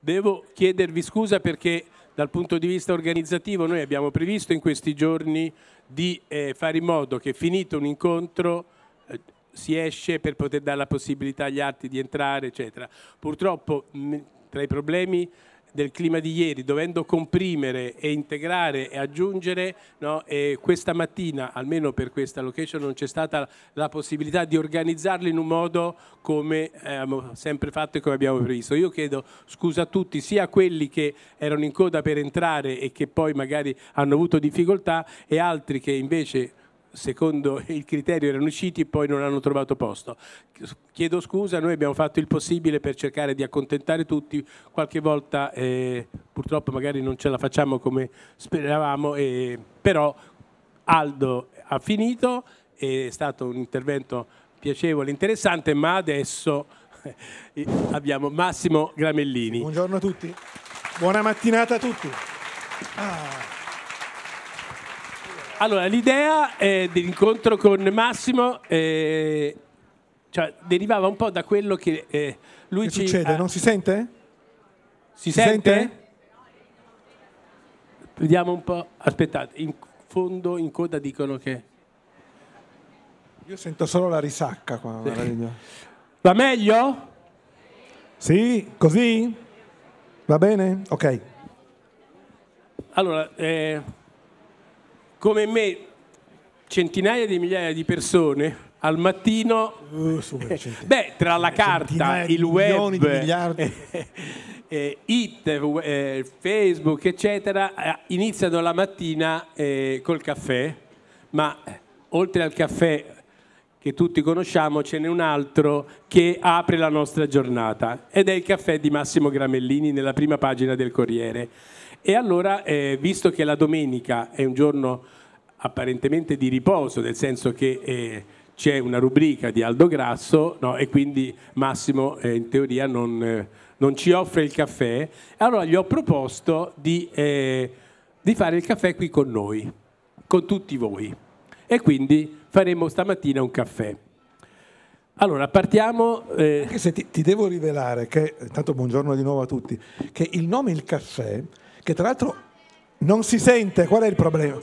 Devo chiedervi scusa perché dal punto di vista organizzativo noi abbiamo previsto in questi giorni di eh, fare in modo che finito un incontro eh, si esce per poter dare la possibilità agli altri di entrare, eccetera. Purtroppo mh, tra i problemi del clima di ieri, dovendo comprimere e integrare e aggiungere, no? e questa mattina, almeno per questa location, non c'è stata la possibilità di organizzarli in un modo come eh, abbiamo sempre fatto e come abbiamo previsto. Io chiedo scusa a tutti, sia a quelli che erano in coda per entrare e che poi magari hanno avuto difficoltà e altri che invece secondo il criterio erano usciti e poi non hanno trovato posto. Chiedo scusa, noi abbiamo fatto il possibile per cercare di accontentare tutti, qualche volta eh, purtroppo magari non ce la facciamo come speravamo, eh, però Aldo ha finito, è stato un intervento piacevole, interessante, ma adesso eh, abbiamo Massimo Gramellini. Buongiorno a tutti, buona mattinata a tutti. Ah. Allora, l'idea eh, dell'incontro con Massimo eh, cioè, derivava un po' da quello che eh, lui che ci... succede? Ha... Non si sente? Si, si sente? sente? Vediamo un po'. Aspettate, in fondo, in coda dicono che... Io sento solo la risacca qua. Sì. Va meglio? Sì, così? Va bene? Ok. Allora, eh, come me centinaia di migliaia di persone al mattino uh, super, beh tra la carta il web eh, eh, it eh, facebook eccetera eh, iniziano la mattina eh, col caffè ma eh, oltre al caffè che tutti conosciamo ce n'è un altro che apre la nostra giornata ed è il caffè di Massimo Gramellini nella prima pagina del Corriere e allora, eh, visto che la domenica è un giorno apparentemente di riposo, nel senso che eh, c'è una rubrica di Aldo Grasso no? e quindi Massimo eh, in teoria non, eh, non, ci offre il caffè, allora gli ho proposto di, eh, di fare il caffè qui con noi, con tutti voi. E quindi faremo stamattina un caffè. Allora, partiamo. Eh... Anche se ti, ti, devo rivelare che, intanto buongiorno di nuovo a tutti, che il nome il caffè che tra l'altro non si sente, qual è il problema?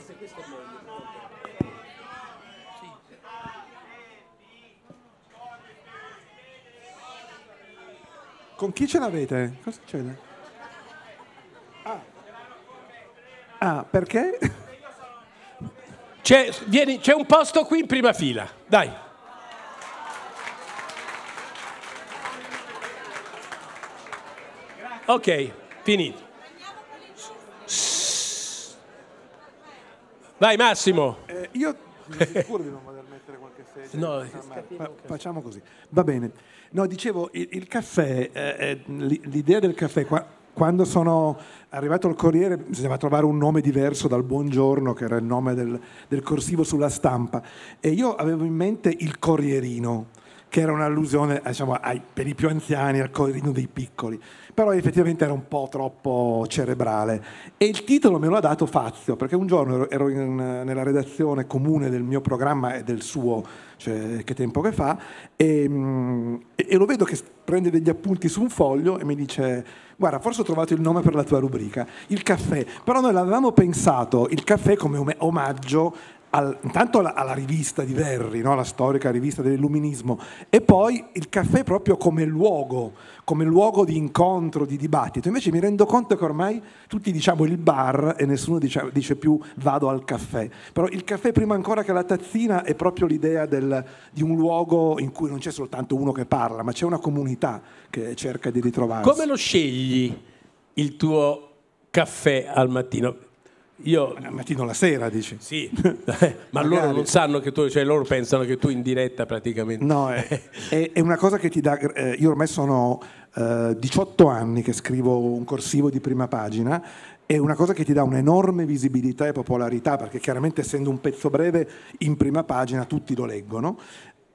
Con chi ce l'avete? Cosa c'è? Ah, ah perché? C'è, vieni, c'è un posto qui in prima fila, dai. Ok, finito. Vai Massimo. Eh, io mi sicuro di non voler mettere qualche sedia. No, eh, ma, facciamo così. Va bene. No, dicevo, il, il caffè, eh, eh l'idea del caffè qua, Quando sono arrivato al Corriere bisognava trovare un nome diverso dal Buongiorno, che era il nome del, del corsivo sulla stampa, e io avevo in mente il Corrierino, che era un'allusione diciamo, ai, per i più anziani al corino dei piccoli, però effettivamente era un po' troppo cerebrale. E il titolo me lo ha dato Fazio, perché un giorno ero in, nella redazione comune del mio programma e del suo, cioè che tempo che fa, e, mm, e lo vedo che prende degli appunti su un foglio e mi dice guarda, forse ho trovato il nome per la tua rubrica, il caffè, però noi l'avevamo pensato, il caffè come omaggio al, intanto alla, alla, rivista di Verri, no? la storica rivista dell'illuminismo, e poi il caffè proprio come luogo, come luogo di incontro, di dibattito. Invece mi rendo conto che ormai tutti diciamo il bar e nessuno dice, dice più vado al caffè. Però il caffè prima ancora che la tazzina è proprio l'idea del, di un luogo in cui non c'è soltanto uno che parla, ma c'è una comunità che cerca di ritrovarsi. Come lo scegli il tuo caffè al mattino? Io... Al mattino la sera, dici? Sì, ma loro non sanno che tu, cioè loro pensano che tu in diretta praticamente. No, è, è una cosa che ti dà... Eh, io ormai sono eh, 18 anni che scrivo un corsivo di prima pagina è una cosa che ti dà un'enorme visibilità e popolarità, perché chiaramente essendo un pezzo breve in prima pagina tutti lo leggono,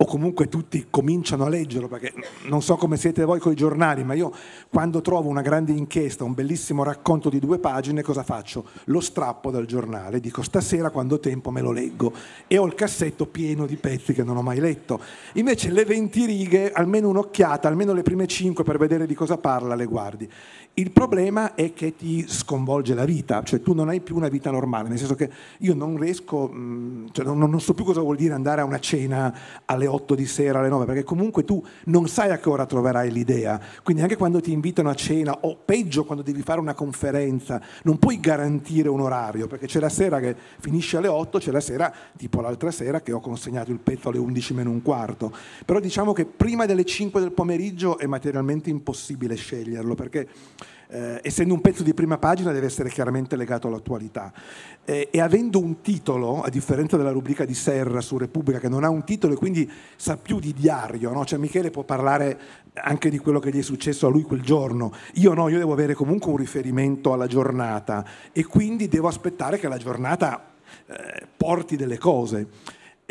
o comunque tutti cominciano a leggerlo, perché non so come siete voi con i giornali, ma io quando trovo una grande inchiesta, un bellissimo racconto di due pagine, cosa faccio? Lo strappo dal giornale, dico stasera quando ho tempo me lo leggo e ho il cassetto pieno di pezzi che non ho mai letto. Invece le 20 righe, almeno un'occhiata, almeno le prime 5 per vedere di cosa parla, le guardi. Il problema è che ti sconvolge la vita, cioè tu non hai più una vita normale, nel senso che io non riesco, mm, cioè non, non, so più cosa vuol dire andare a una cena alle 8 di sera, alle 9, perché comunque tu non sai a che ora troverai l'idea, quindi anche quando ti invitano a cena o peggio quando devi fare una conferenza, non puoi garantire un orario, perché c'è la sera che finisce alle 8, c'è la sera tipo l'altra sera che ho consegnato il pezzo alle 11 meno un quarto, però diciamo che prima delle 5 del pomeriggio è materialmente impossibile sceglierlo, perché eh, essendo un pezzo di prima pagina deve essere chiaramente legato all'attualità eh, e avendo un titolo, a differenza della rubrica di Serra su Repubblica che non ha un titolo e quindi sa più di diario, no? cioè Michele può parlare anche di quello che gli è successo a lui quel giorno, io no, io devo avere comunque un riferimento alla giornata e quindi devo aspettare che la giornata eh, porti delle cose.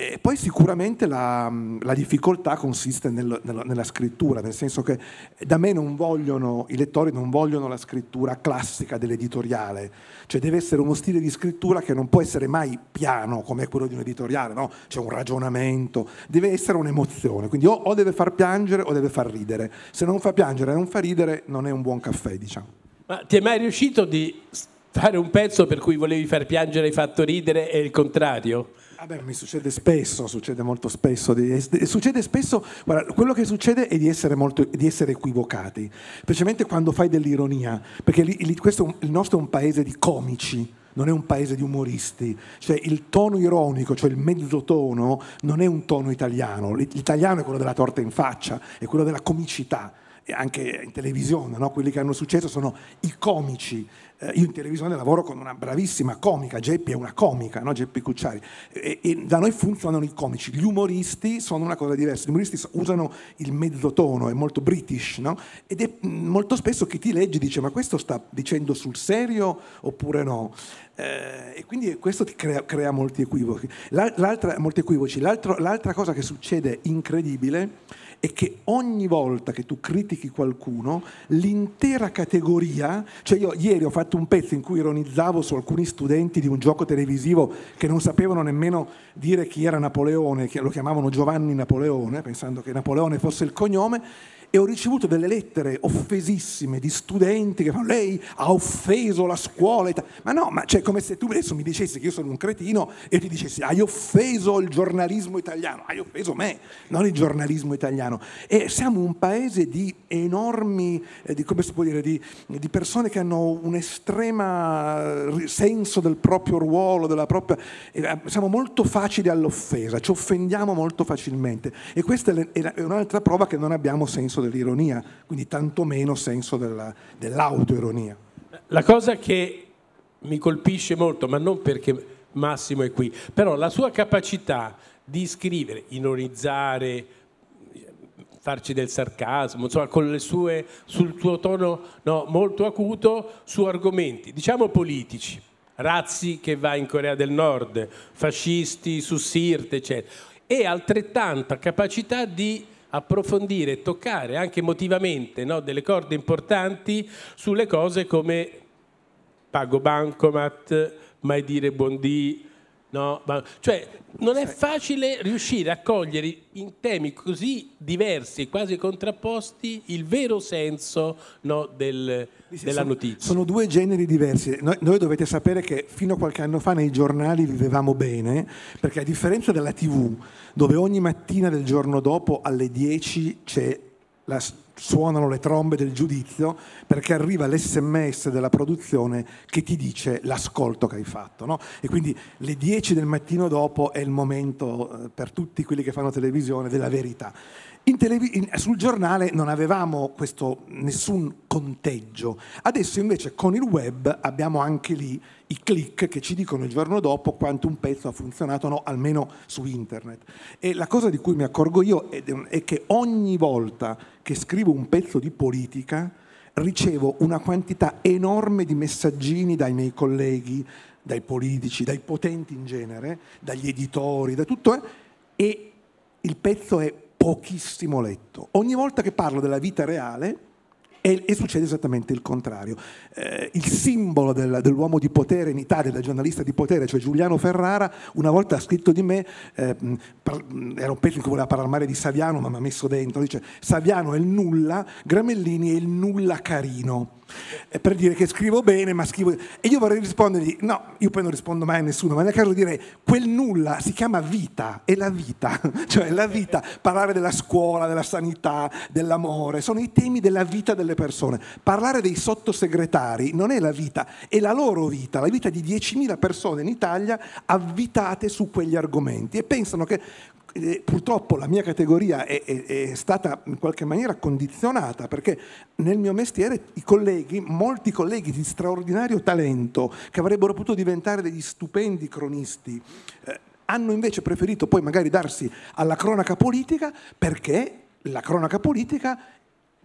E poi sicuramente la, mm, la difficoltà consiste nel, nel, nella scrittura, nel senso che da me non vogliono, i lettori non vogliono la scrittura classica dell'editoriale, cioè deve essere uno stile di scrittura che non può essere mai piano come quello di un editoriale, no? c'è un ragionamento, deve essere un'emozione, quindi o, o deve far piangere o deve far ridere, se non fa piangere e non fa ridere non è un buon caffè diciamo. Ma ti è mai riuscito di fare un pezzo per cui volevi far piangere e hai fatto ridere e il contrario? Vabbè, mi succede spesso, succede molto spesso, succede spesso, guarda, quello che succede è di essere, molto, di essere equivocati, specialmente quando fai dell'ironia, perché li, li, questo, il nostro è un paese di comici, non è un paese di umoristi, cioè il tono ironico, cioè il mezzotono, non è un tono italiano, l'italiano è quello della torta in faccia, è quello della comicità, anche in televisione, no? quelli che hanno successo sono i comici. Eh, io in televisione lavoro con una bravissima comica, Geppi è una comica, no? Geppi Cucciari, e, e, da noi funzionano i comici, gli umoristi sono una cosa diversa, gli umoristi usano il mezzotono, è molto british, no? ed è molto spesso chi ti legge dice ma questo sta dicendo sul serio oppure no? Eh, e quindi questo ti crea, crea molti equivoci. L'altra, molti equivoci. l'altra cosa che succede incredibile è che ogni volta che tu critichi qualcuno, l'intera categoria, cioè io ieri ho fatto un pezzo in cui ironizzavo su alcuni studenti di un gioco televisivo che non sapevano nemmeno dire chi era Napoleone, che lo chiamavano Giovanni Napoleone, pensando che Napoleone fosse il cognome, e ho ricevuto delle lettere offesissime di studenti che fanno lei ha offeso la scuola. Ma no, ma cioè come se tu adesso mi dicessi che io sono un cretino e ti dicessi hai offeso il giornalismo italiano, hai offeso me, non il giornalismo italiano. E siamo un paese di enormi, eh, di, come si può dire, di, di persone che hanno un estremo eh, senso del proprio ruolo, della propria... Eh, siamo molto facili all'offesa, ci offendiamo molto facilmente e questa è, è un'altra prova che non abbiamo senso senso dell'ironia, quindi tantomeno senso della, dell'autoironia. La cosa che mi colpisce molto, ma non perché Massimo è qui, però la sua capacità di scrivere, ironizzare, farci del sarcasmo, insomma, con le sue, sul suo tono no, molto acuto su argomenti, diciamo politici, Razzi che va in Corea del Nord, fascisti su Sirte, eccetera, e altrettanta capacità di approfondire e toccare anche emotivamente no, delle corde importanti sulle cose come pago bancomat, mai dire buondì, No, ma, cioè, non è facile riuscire a cogliere in temi così diversi, e quasi contrapposti, il vero senso no, del, della notizia. Sono, sono due generi diversi. Noi, noi, dovete sapere che fino a qualche anno fa nei giornali vivevamo bene, perché a differenza della TV, dove ogni mattina del giorno dopo alle 10 c'è la suonano le trombe del giudizio perché arriva l'SMS della produzione che ti dice l'ascolto che hai fatto. No? E quindi le 10 del mattino dopo è il momento eh, per tutti quelli che fanno televisione della verità televi- in, sul giornale non avevamo questo, nessun conteggio, adesso invece con il web abbiamo anche lì i click che ci dicono il giorno dopo quanto un pezzo ha funzionato o no, almeno su internet. E la cosa di cui mi accorgo io è, è che ogni volta che scrivo un pezzo di politica ricevo una quantità enorme di messaggini dai miei colleghi, dai politici, dai potenti in genere, dagli editori, da tutto, eh? e il pezzo è pochissimo letto. Ogni volta che parlo della vita reale e, e succede esattamente il contrario. Eh, il simbolo del, dell'uomo di potere in Italia, del giornalista di potere, cioè Giuliano Ferrara, una volta ha scritto di me, eh, par, era un pezzo in cui voleva parlare di Saviano, ma mi ha messo dentro, dice Saviano è il nulla, Gramellini è il nulla carino per dire che scrivo bene, ma scrivo... E io vorrei rispondergli, no, io poi non rispondo mai a nessuno, ma nel caso direi, quel nulla si chiama vita, è la vita, cioè la vita, parlare della scuola, della sanità, dell'amore, sono i temi della vita delle persone. Parlare dei sottosegretari non è la vita, è la loro vita, la vita di 10.000 persone in Italia avvitate su quegli argomenti e pensano che eh, purtroppo la mia categoria è, è, è, stata in qualche maniera condizionata perché nel mio mestiere i colleghi, molti colleghi di straordinario talento che avrebbero potuto diventare degli stupendi cronisti, eh, hanno invece preferito poi magari darsi alla cronaca politica perché la cronaca politica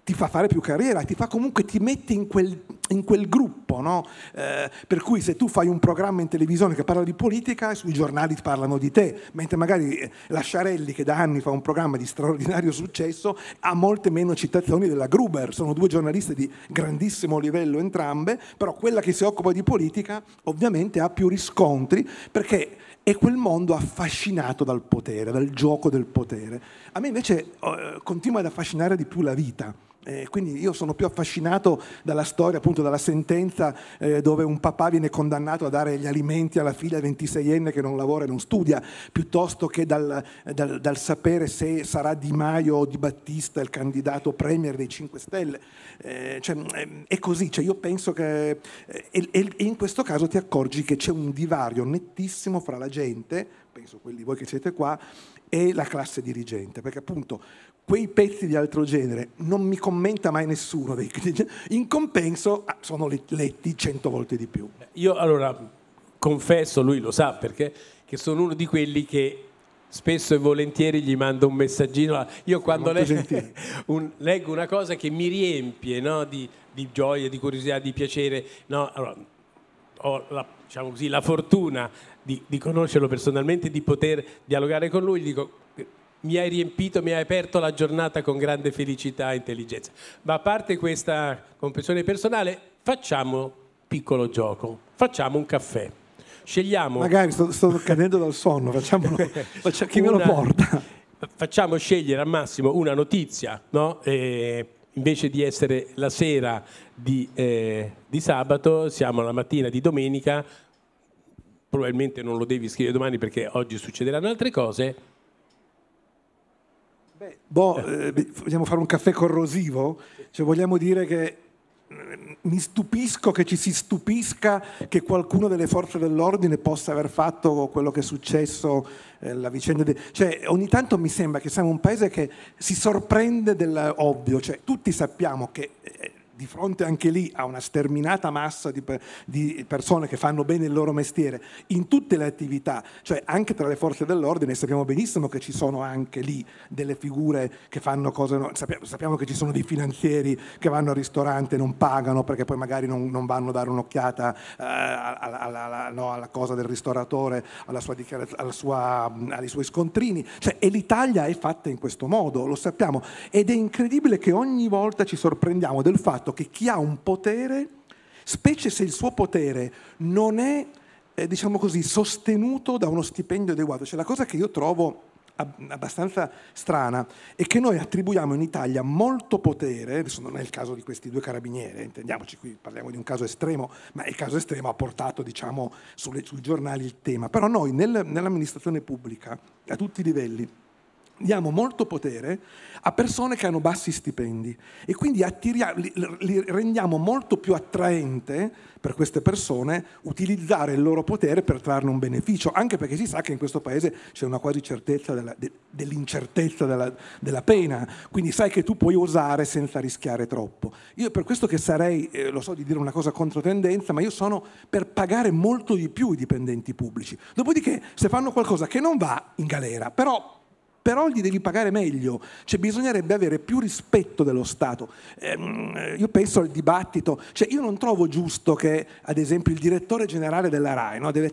ti fa fare più carriera, ti fa comunque, ti mette in quel, in quel gruppo, no? eh, per cui se tu fai un programma in televisione che parla di politica, sui giornali parlano di te, mentre magari eh, Lasciarelli che da anni fa un programma di straordinario successo ha molte meno citazioni della Gruber, sono due giornaliste di grandissimo livello entrambe, però quella che si occupa di politica ovviamente ha più riscontri perché è quel mondo affascinato dal potere, dal gioco del potere. A me invece eh, continua ad affascinare di più la vita eh, quindi io sono più affascinato dalla storia, appunto dalla sentenza eh, dove un papà viene condannato a dare gli alimenti alla figlia 26enne che non lavora e non studia, piuttosto che dal, dal, dal sapere se sarà Di Maio o Di Battista il candidato premier dei 5 Stelle. Eh, cioè, mm, è così, cioè io penso che... Eh, e, e in questo caso ti accorgi che c'è un divario nettissimo fra la gente, penso quelli voi che siete qua, e la classe dirigente, perché appunto quei pezzi di altro genere non mi commenta mai nessuno, in compenso ah, sono letti cento volte di più. Io allora confesso, lui lo sa perché, che sono uno di quelli che spesso e volentieri gli mando un messaggino. Ah, io quando leggo, un, leggo una cosa che mi riempie no? di, di, gioia, di curiosità, di piacere, no? allora, ho la, diciamo così, la fortuna di, di, conoscerlo personalmente, di poter dialogare con lui, dico mi hai riempito, mi hai aperto la giornata con grande felicità e intelligenza. Ma a parte questa confessione personale, facciamo piccolo gioco, facciamo un caffè. Scegliamo... Magari sto, sto cadendo dal sonno, facciamolo, facciamo, chi una, me lo porta? Facciamo scegliere al Massimo una notizia, no? E invece di essere la sera di, eh, di sabato, siamo alla mattina di domenica, probabilmente non lo devi scrivere domani perché oggi succederanno altre cose. Beh, boh, eh, vogliamo fare un caffè corrosivo? Cioè, vogliamo dire che mm, mi stupisco che ci si stupisca che qualcuno delle forze dell'ordine possa aver fatto quello che è successo, eh, la vicenda. De... Cioè, ogni tanto mi sembra che siamo un paese che si sorprende dell'ovvio, cioè, tutti sappiamo che eh, di fronte anche lì a una sterminata massa di, di, persone che fanno bene il loro mestiere in tutte le attività, cioè anche tra le forze dell'ordine, sappiamo benissimo che ci sono anche lì delle figure che fanno cose, no, sappiamo, sappiamo, che ci sono dei finanzieri che vanno al ristorante e non pagano perché poi magari non, non vanno a dare un'occhiata eh, alla, alla, alla, no, alla, cosa del ristoratore, sua sua, ai suoi scontrini, cioè e l'Italia è fatta in questo modo, lo sappiamo, ed è incredibile che ogni volta ci sorprendiamo del fatto fatto che chi ha un potere, specie se il suo potere non è, eh, diciamo così, sostenuto da uno stipendio adeguato, cioè la cosa che io trovo abbastanza strana è che noi attribuiamo in Italia molto potere, adesso non è il caso di questi due carabinieri, intendiamoci qui parliamo di un caso estremo, ma il caso estremo ha portato diciamo, sulle, sui giornali il tema, però noi nel, nell'amministrazione pubblica a tutti i livelli diamo molto potere a persone che hanno bassi stipendi e quindi li, li, rendiamo molto più attraente per queste persone utilizzare il loro potere per trarne un beneficio, anche perché si sa che in questo paese c'è una quasi certezza della, de, dell'incertezza della, della, pena, quindi sai che tu puoi osare senza rischiare troppo. Io per questo che sarei, eh, lo so di dire una cosa controtendenza, ma io sono per pagare molto di più i dipendenti pubblici. Dopodiché se fanno qualcosa che non va in galera, però però gli devi pagare meglio, cioè bisognerebbe avere più rispetto dello Stato. Eh, io penso al dibattito, cioè io non trovo giusto che ad esempio il direttore generale della RAI no, deve,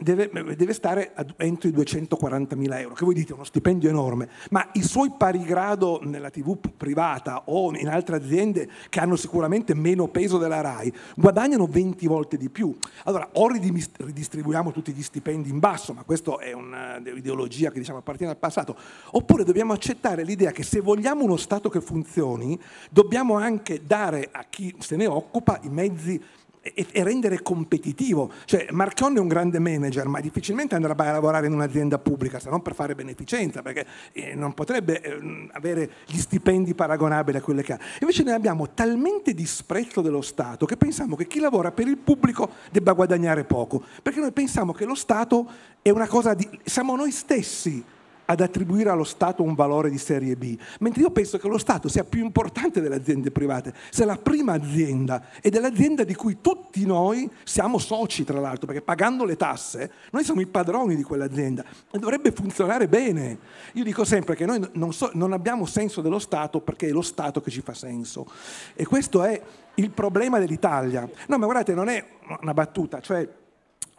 deve, deve, stare entro i 240 mila euro, che voi dite è uno stipendio enorme, ma i suoi pari grado nella TV privata o in altre aziende che hanno sicuramente meno peso della RAI guadagnano 20 volte di più. Allora o ridistribuiamo tutti gli stipendi in basso, ma questa è un'ideologia eh, che diciamo, appartiene al passato, passato. Oppure dobbiamo accettare l'idea che se vogliamo uno Stato che funzioni, dobbiamo anche dare a chi se ne occupa i mezzi e, rendere competitivo. Cioè, Marchionne è un grande manager, ma difficilmente andrà a lavorare in un'azienda pubblica, se non per fare beneficenza, perché eh, non potrebbe ehm, avere gli stipendi paragonabili a quelli che ha. Invece noi abbiamo talmente disprezzo dello Stato che pensiamo che chi lavora per il pubblico debba guadagnare poco, perché noi pensiamo che lo Stato è una cosa di... siamo noi stessi ad attribuire allo Stato un valore di serie B, mentre io penso che lo Stato sia più importante delle aziende private, sia la prima azienda ed è l'azienda di cui tutti noi siamo soci, tra l'altro, perché pagando le tasse noi siamo i padroni di quell'azienda e dovrebbe funzionare bene. Io dico sempre che noi non, so, non abbiamo senso dello Stato perché è lo Stato che ci fa senso e questo è il problema dell'Italia. No, ma guardate, non è una battuta, cioè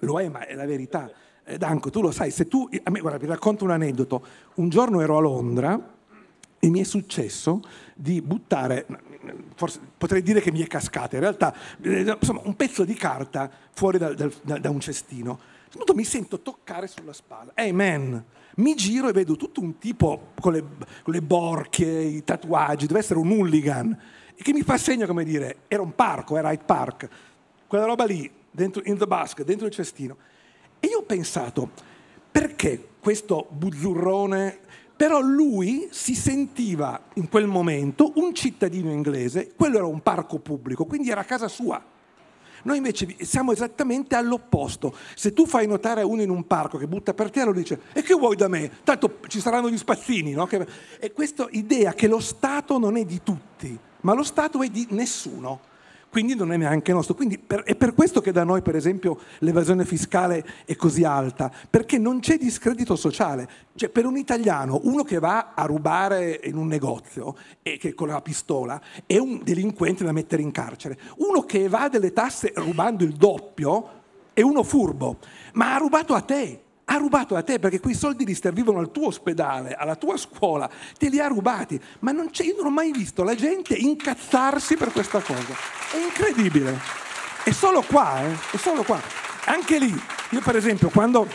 lo è, ma è la verità eh, Danco, tu lo sai, se tu... A me, guarda, vi racconto un aneddoto. Un giorno ero a Londra e mi è successo di buttare, forse potrei dire che mi è cascata, in realtà, eh, insomma, un pezzo di carta fuori da, da, da un cestino. Tutto mi sento toccare sulla spalla. Hey man, mi giro e vedo tutto un tipo con le, con le borchie, i tatuaggi, deve essere un hooligan, e che mi fa segno come dire, era un parco, era Hyde Park, quella roba lì, dentro, in the basket, dentro il cestino. E io ho pensato, perché questo buzzurrone... Però lui si sentiva in quel momento un cittadino inglese, quello era un parco pubblico, quindi era casa sua. Noi invece siamo esattamente all'opposto. Se tu fai notare a uno in un parco che butta per terra, lo dice: E che vuoi da me? Tanto ci saranno gli spazzini. No? E questa idea che lo Stato non è di tutti, ma lo Stato è di nessuno quindi non è neanche nostro. Quindi per, è per questo che da noi, per esempio, l'evasione fiscale è così alta, perché non c'è discredito sociale. Cioè, per un italiano, uno che va a rubare in un negozio e che con la pistola è un delinquente da mettere in carcere. Uno che evade le tasse rubando il doppio è uno furbo, ma ha rubato a te, ha rubato a te perché quei soldi li servivano al tuo ospedale, alla tua scuola, te li ha rubati, ma non io non ho mai visto la gente incazzarsi per questa cosa, è incredibile, è solo qua, eh? è solo qua. Anche lì, io per esempio quando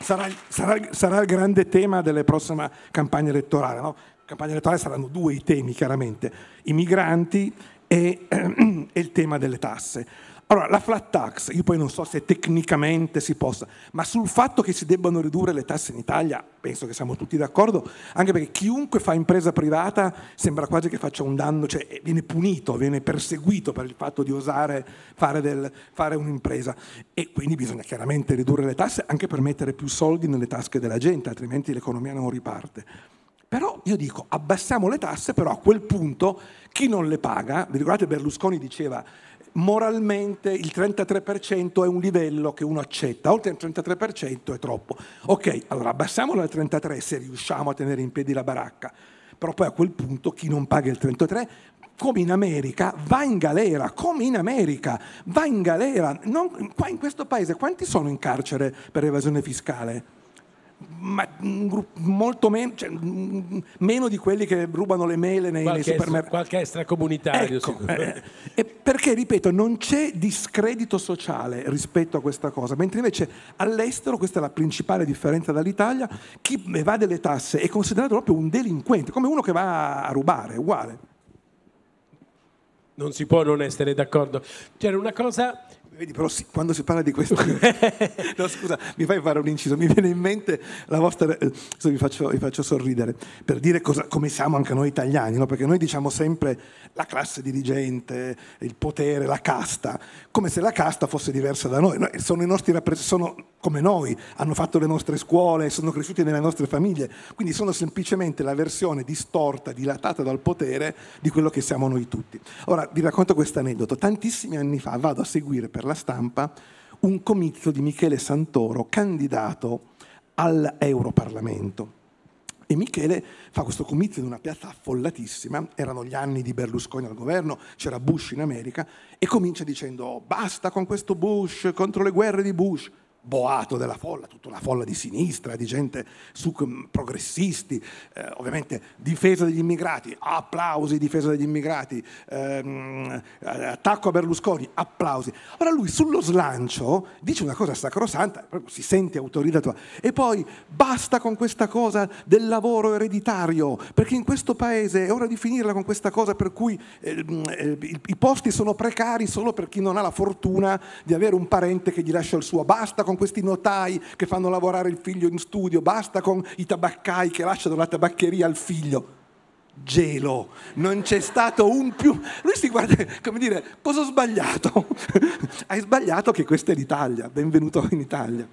sarà, sarà, sarà il grande tema delle prossime campagne elettorali, no? campagna elettorale saranno due i temi chiaramente, i migranti e, e il tema delle tasse. Allora, la flat tax, io poi non so se tecnicamente si possa, ma sul fatto che si debbano ridurre le tasse in Italia, penso che siamo tutti d'accordo, anche perché chiunque fa impresa privata sembra quasi che faccia un danno, cioè eh, viene punito, viene perseguito per il fatto di osare fare, del, fare un'impresa. E quindi bisogna chiaramente ridurre le tasse anche per mettere più soldi nelle tasche della gente, altrimenti l'economia non riparte. Però io dico, abbassiamo le tasse, però a quel punto chi non le paga, vi ricordate Berlusconi diceva moralmente il 33% è un livello che uno accetta, oltre il 33% è troppo. Ok, allora abbassiamolo al 33% se riusciamo a tenere in piedi la baracca, però poi a quel punto chi non paga il 33% come in America, va in galera, come in America, va in galera. Non, qua in questo paese quanti sono in carcere per evasione fiscale? ma un gruppo molto men- cioè, meno di quelli che rubano le mele nei, qualche, nei supermercati. Qualche extracomunitario, ecco, eh, eh, perché, ripeto, non c'è discredito sociale rispetto a questa cosa, mentre invece all'estero, questa è la principale differenza dall'Italia, chi evade le tasse è considerato proprio un delinquente, come uno che va a rubare, uguale. Non si può non essere d'accordo. C'era una cosa Vedi, però quando si parla di questo... no, scusa, mi fai fare un inciso, mi viene in mente la vostra... Eh, adesso vi faccio, vi faccio sorridere, per dire cosa, come siamo anche noi italiani, no? perché noi diciamo sempre la classe dirigente, il potere, la casta, come se la casta fosse diversa da noi. noi sono i nostri rappresentanti, come noi, hanno fatto le nostre scuole, sono cresciuti nelle nostre famiglie, quindi sono semplicemente la versione distorta, dilatata dal potere di quello che siamo noi tutti. Ora, vi racconto questo aneddoto. Tantissimi anni fa vado a seguire per per la stampa un comizio di Michele Santoro, candidato all'Europarlamento. E Michele fa questo comizio in una piazza affollatissima, erano gli anni di Berlusconi al governo, c'era Bush in America, e comincia dicendo oh, basta con questo Bush, contro le guerre di Bush boato della folla, tutta una folla di sinistra, di gente su, mm, progressisti, eh, ovviamente difesa degli immigrati, applausi, difesa degli immigrati, ehm, eh, attacco a Berlusconi, applausi. Ora lui sullo slancio dice una cosa sacrosanta, si sente autorità e poi basta con questa cosa del lavoro ereditario, perché in questo paese è ora di finirla con questa cosa per cui ehm, eh, eh, i posti sono precari solo per chi non ha la fortuna di avere un parente che gli lascia il suo, basta con con questi notai che fanno lavorare il figlio in studio, basta con i tabaccai che lasciano la tabaccheria al figlio. Gelo, non c'è stato un più. Lui si guarda come dire: Cosa ho sbagliato? Hai sbagliato che questa è l'Italia. Benvenuto in Italia.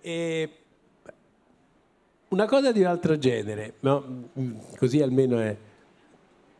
E una cosa di un altro genere, no? così almeno è.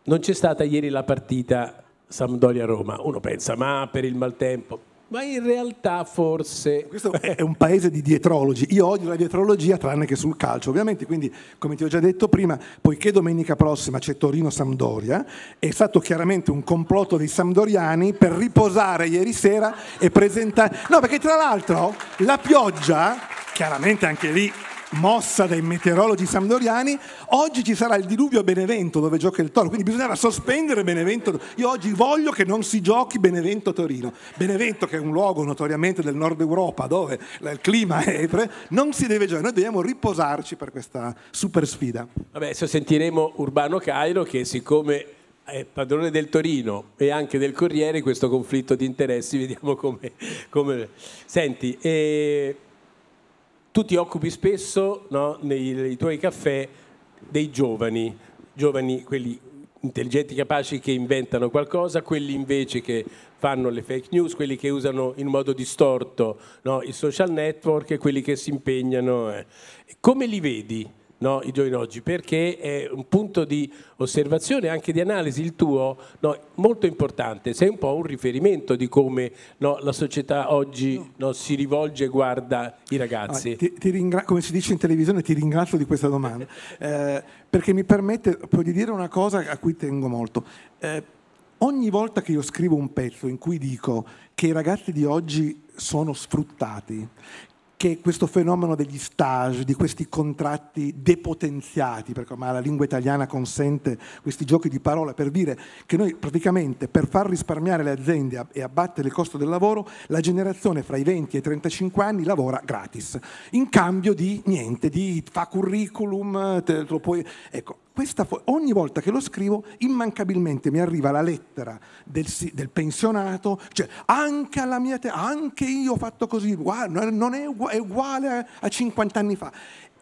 Non c'è stata ieri la partita Sampdoria-Roma. Uno pensa, ma per il maltempo ma in realtà forse... Questo è un paese di dietrologi, io odio la dietrologia tranne che sul calcio, ovviamente, quindi come ti ho già detto prima, poiché domenica prossima c'è Torino-Sampdoria, è stato chiaramente un complotto dei Sampdoriani per riposare ieri sera e presentare... No, perché tra l'altro la pioggia, chiaramente anche lì mossa dai meteorologi samdoriani, oggi ci sarà il diluvio a Benevento dove gioca il Toro, quindi bisognerà sospendere Benevento. Io oggi voglio che non si giochi Benevento-Torino. Benevento che è un luogo notoriamente del nord Europa dove il clima è pre, non si deve giocare, noi dobbiamo riposarci per questa super sfida. Vabbè, adesso sentiremo Urbano Cairo che siccome è padrone del Torino e anche del Corriere, questo conflitto di interessi, vediamo come... come... Senti, eh tu ti occupi spesso no, nei, nei, tuoi caffè dei giovani, giovani quelli intelligenti, capaci che inventano qualcosa, quelli invece che fanno le fake news, quelli che usano in modo distorto no, i social network, quelli che si impegnano. Eh. Come li vedi? no, i giovani oggi, perché è un punto di osservazione, anche di analisi, il tuo, no, molto importante, sei un po' un riferimento di come no, la società oggi si rivolge e guarda i ragazzi. Ah, ti, ti ringra- come si dice in televisione, ti ringrazio di questa domanda, eh, perché mi permette poi di dire una cosa a cui tengo molto. Eh, ogni volta che io scrivo un pezzo in cui dico che i ragazzi di oggi sono sfruttati, che questo fenomeno degli stage, di questi contratti depotenziati, perché ormai la lingua italiana consente questi giochi di parola per dire che noi praticamente per far risparmiare le aziende e abbattere il costo del lavoro, la generazione fra i 20 e i 35 anni lavora gratis, in cambio di niente, di fa curriculum, te lo puoi... Ecco, Fo- ogni volta che lo scrivo, immancabilmente mi arriva la lettera del, del pensionato, cioè anche alla mia te- anche io ho fatto così, guarda, non è, è uguale a, a 50 anni fa